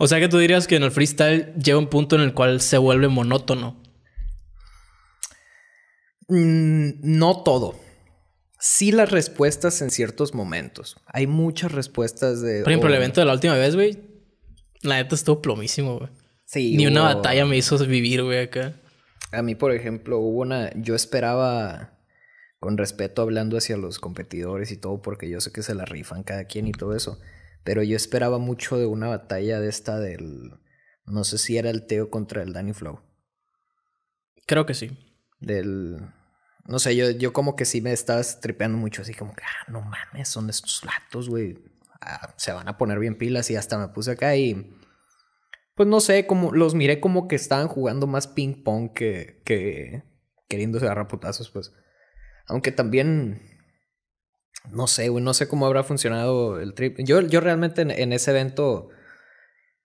O sea que tú dirías que en el freestyle llega un punto en el cual se vuelve monótono. Mm, no todo. Sí las respuestas en ciertos momentos. Hay muchas respuestas de... Por ejemplo, el oh. evento de la última vez, güey. La neta estuvo plomísimo, güey. Sí. Ni una batalla me hizo vivir, güey, acá. A mí, por ejemplo, hubo una... Yo esperaba con respeto hablando hacia los competidores y todo, porque yo sé que se la rifan cada quien y todo eso. Pero yo esperaba mucho de una batalla de esta del. No sé si era el Teo contra el Danny Flow. Creo que sí. Del. No sé, yo, yo como que sí me estaba tripeando mucho, así como que, ah, no mames, son estos latos, güey. Ah, se van a poner bien pilas y hasta me puse acá y. Pues no sé, como los miré como que estaban jugando más ping pong que. que queriéndose agarrar putazos, pues. Aunque también no sé, güey, no sé cómo habrá funcionado el trip. Yo, yo realmente en, ese evento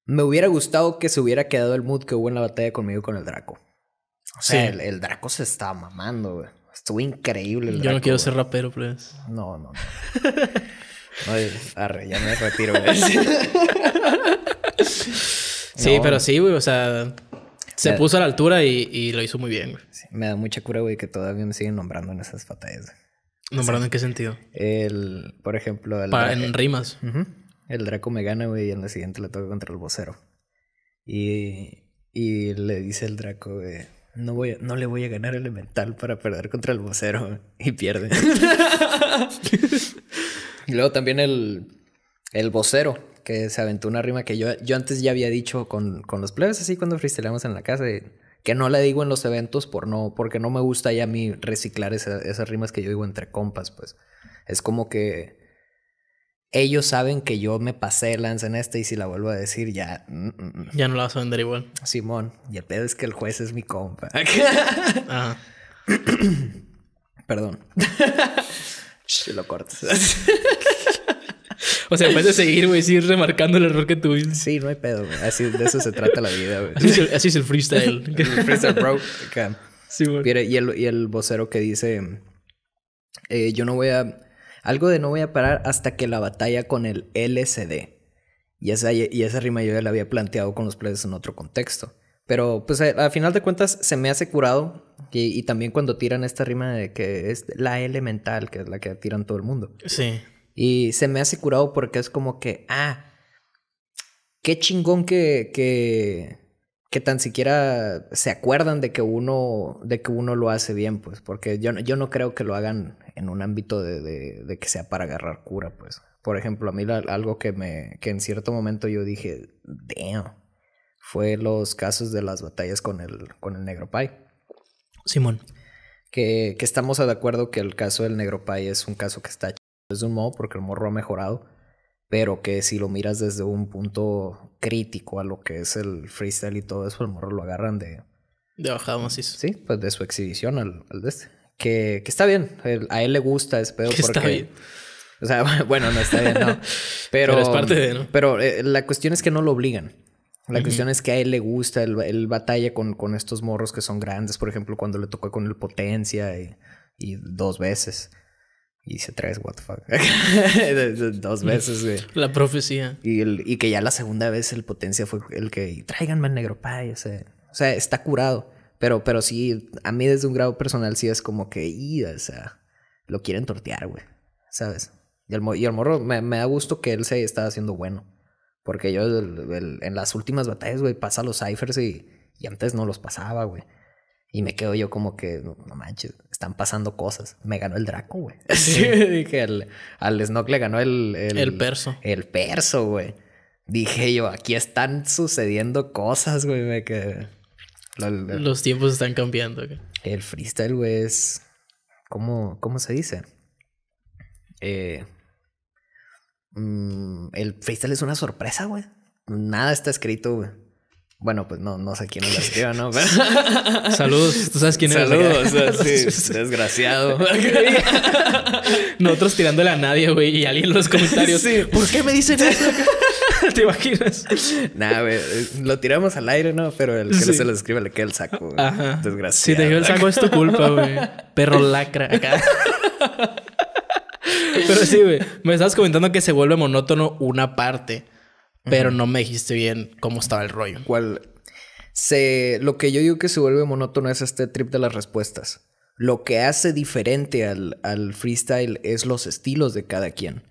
me hubiera gustado que se hubiera quedado el mood que hubo en la batalla conmigo con el Draco. O sea, el, Draco se estaba mamando, güey. Estuvo increíble el Yo no quiero ser rapero, pues. No, no. no. ya me retiro, güey. sí, pero sí, güey, o sea... Se puso a la altura y, lo hizo muy bien, güey. me da mucha cura, güey, que todavía me siguen nombrando en esas batallas, güey nombrando en qué sentido? El, por ejemplo, en rimas. El Draco me gana, güey, y en la siguiente le toca contra el vocero. Y, le dice el Draco, no, voy no le voy a ganar elemental para perder contra el vocero. Y pierde. y luego también el, el vocero, que se aventó una rima que yo, yo antes ya había dicho con, con los plebes, así cuando freestyleamos en la casa. Y, que no la digo en los eventos por no, porque no me gusta ya a mí reciclar esas rimas que yo digo entre compas, pues. Es como que ellos saben que yo me pasé el lance en este y si la vuelvo a decir ya... Mm, mm, mm. Ya no la vas a vender igual. Simón, y el pedo es que el juez es mi compa. Ajá. Perdón. lo cortas. O sea, puedes vez de seguir, güey, remarcando el error que tuviste. Sí, no hay pedo, Así, de eso se trata la vida, güey. Así, es el freestyle. el freestyle, bro. Sí, güey. Y el, y el vocero que dice... Eh, yo no voy a... Algo de no voy a parar hasta que la batalla con el LCD. Y esa, y esa rima yo ya la había planteado con los players en otro contexto. Pero pues a final de cuentas se me hace curado. y, también cuando tiran esta rima de que es la elemental, que es la que tiran todo el mundo. Sí. Y se me hace curado porque es como que, ah, qué chingón que, que, que tan siquiera se acuerdan de que uno, de que uno lo hace bien, pues, porque yo, yo no creo que lo hagan en un ámbito de, de, que sea para agarrar cura, pues. Por ejemplo, a mí algo que me, que en cierto momento yo dije, damn, fue los casos de las batallas con el, con el Negro Pai. Simón. Que, que estamos de acuerdo que el caso del Negro Pai es un caso que está es de un modo porque el morro ha mejorado, pero que si lo miras desde un punto crítico a lo que es el freestyle y todo eso, el morro lo agarran de... De bajada Sí, pues de su exhibición al, de este. Que, que está bien, a él le gusta ese pedo. Que porque, está bien. O sea, bueno, no está bien, no. Pero, es parte de, Pero eh, la cuestión es que no lo obligan. La cuestión es que a él le gusta, ...el batalla con, con, estos morros que son grandes, por ejemplo, cuando le tocó con el Potencia y, y dos veces. Y se tres, what the fuck. Dos veces, güey. La profecía. Y, el, y que ya la segunda vez el potencia fue el que tráiganme el negro pay. O sea, está curado. Pero, pero sí, a mí desde un grado personal sí es como que, o sea, lo quieren tortear, güey. ¿Sabes? Y el, morro me, me, da gusto que él se está haciendo bueno. Porque yo en las últimas batallas, güey, pasa los ciphers y, y antes no los pasaba, güey. Y me quedo yo como que, no, manches, están pasando cosas. Me ganó el Draco, güey. Sí, dije, al, al le ganó el, el... perso. El perso, güey. Dije yo, aquí están sucediendo cosas, güey. Me Los tiempos están cambiando. Güey. El freestyle, güey, es. ¿Cómo, cómo se dice? Eh, mm, el freestyle es una sorpresa, güey. Nada está escrito, güey. Bueno, pues no, no sé quién lo escriba, ¿no? Saludos, tú sabes quién es. Saludos, sí, desgraciado. Nosotros tirándole a nadie, güey, y alguien en los comentarios. Sí. ¿Por qué me dicen eso? ¿Te imaginas? nada güey, eh, lo tiramos al aire, ¿no? Pero el que no se lo escribe le queda el saco. Ajá. Desgraciado. Si te dio el saco es tu culpa, güey. Perro lacra acá. Pero sí, güey, me estabas comentando que se vuelve monótono una parte pero no me dijiste bien cómo estaba el rollo. lo que yo digo que se vuelve monótono es este trip de las respuestas. Lo que hace diferente al, freestyle es los estilos de cada quien.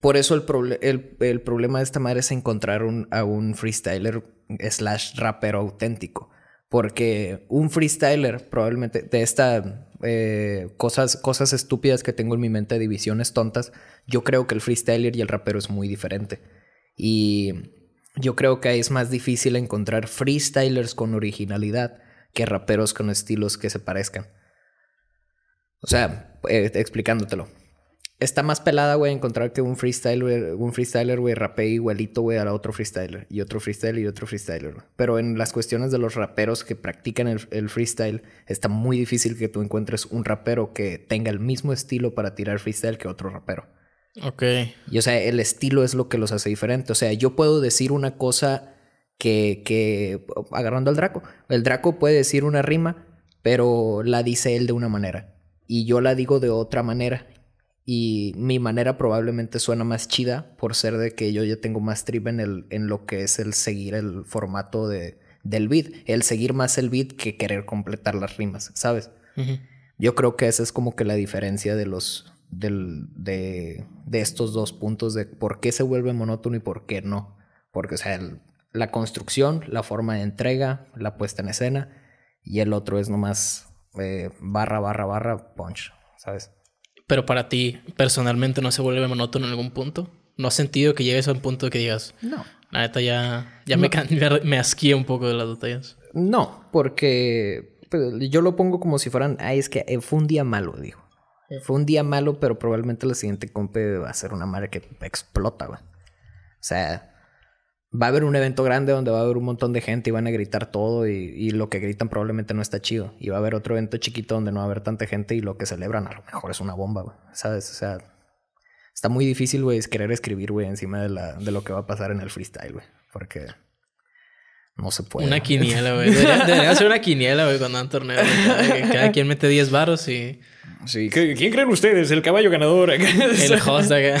Por eso el, problema de esta madre es encontrar a un freestyler slash rapero auténtico. Porque un freestyler probablemente de estas eh, cosas, cosas estúpidas que tengo en mi mente, divisiones tontas, yo creo que el freestyler y el rapero es muy diferente y yo creo que es más difícil encontrar freestylers con originalidad que raperos con estilos que se parezcan. O sea, eh, explicándotelo. Está más pelada, güey, encontrar que un freestyler, un freestyler, güey, rapee igualito, güey, a otro freestyler. Y otro freestyler y otro freestyler. Pero en las cuestiones de los raperos que practican el, freestyle, está muy difícil que tú encuentres un rapero que tenga el mismo estilo para tirar freestyle que otro rapero. Ok. Y o sea, el estilo es lo que los hace diferentes. O sea, yo puedo decir una cosa que, que agarrando al Draco, el Draco puede decir una rima, pero la dice él de una manera. Y yo la digo de otra manera. Y mi manera probablemente suena más chida por ser de que yo ya tengo más trip en, el, en lo que es el seguir el formato de, del beat. El seguir más el beat que querer completar las rimas, ¿sabes? Yo creo que esa es como que la diferencia de los, de, estos dos puntos de por qué se vuelve monótono y por qué no. Porque, o sea, la construcción, la forma de entrega, la puesta en escena, y el otro es nomás eh, barra, barra, barra, punch, ¿sabes? Pero para ti, personalmente, ¿no se vuelve monótono en algún punto? ¿No has sentido que llegues a un punto que digas? No. La neta ya, ya no. me, me asquía un poco de las batallas. No, porque pues, yo lo pongo como si fueran, ay, es que eh, fue un día malo, dijo eh, fue un día malo, pero probablemente la siguiente compe va a ser una madre que explota, güey. O sea, va a haber un evento grande donde va a haber un montón de gente y van a gritar todo y, lo que gritan probablemente no está chido. Y va a haber otro evento chiquito donde no va a haber tanta gente y lo que celebran a lo mejor es una bomba, güey. ¿Sabes? O sea, está muy difícil, güey, querer escribir, güey, encima de, la, de lo que va a pasar en el freestyle, güey. Porque... No se puede. Una quiniela, güey. Debería, ser una quiniela, güey, cuando dan torneo. Cada, quien mete 10 varos y... Sí. ¿Quién creen ustedes? El caballo ganador. el host acá.